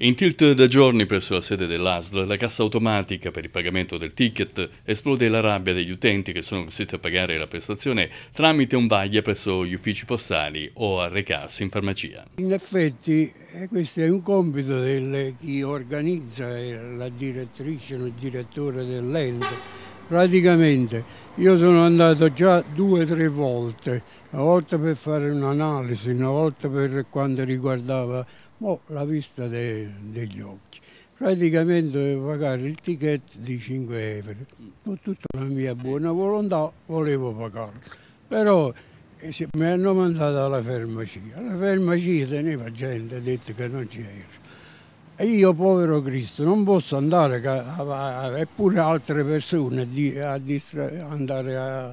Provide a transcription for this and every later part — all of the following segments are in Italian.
In tilt da giorni presso la sede dell'ASL, la cassa automatica per il pagamento del ticket esplode la rabbia degli utenti che sono costretti a pagare la prestazione tramite un vaglia presso gli uffici postali o a recarsi in farmacia. In effetti eh, questo è un compito di eh, chi organizza eh, la direttrice o il direttore dell'ente Praticamente io sono andato già due o tre volte, una volta per fare un'analisi, una volta per quanto riguardava boh, la vista de, degli occhi. Praticamente dovevo pagare il ticket di 5 euro. Con tutta la mia buona volontà volevo pagarlo. Però eh, mi hanno mandato alla farmacia. La farmacia teneva gente, ha detto che non c'era. E io, povero Cristo, non posso andare, eppure altre persone, a andare a,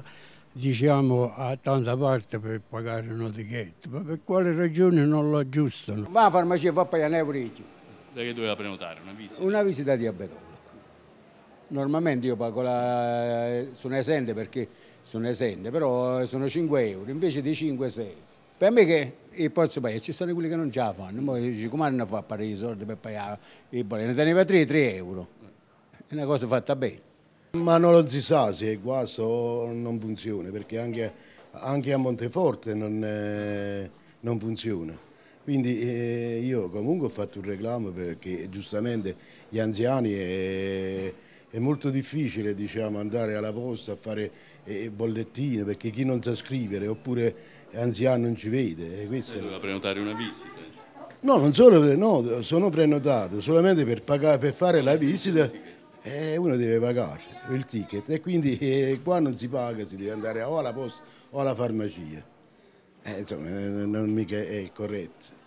diciamo, a tanta parte per pagare un ticket. Ma per quale ragione non lo aggiustano? Va la farmacia e va a pagare un euro Da che doveva prenotare? Una visita? Una visita diabetologo. Normalmente io pago la... sono esente perché sono esente, però sono 5 euro, invece di 5 6 per me che e poi insomma, ci sono quelli che non ce la fanno, ma dici come hanno fatto a fare i soldi per pagare i bolletti? Ne teneva 3-3 euro, è una cosa fatta bene. Ma non lo si sa se qua so non funziona, perché anche, anche a Monteforte non, eh, non funziona. Quindi eh, io comunque ho fatto un reclamo perché giustamente gli anziani... Eh, è molto difficile diciamo, andare alla posta a fare eh, eh, bollettine perché chi non sa scrivere oppure anziano non ci vede. Eh, questo... Eh, doveva prenotare una visita. No, non solo, no, sono prenotato, solamente per, pagare, per fare la eh, visita eh, uno deve pagare il ticket e quindi eh, qua non si paga, si deve andare o alla posta o alla farmacia. Eh, insomma, non mica è corretto.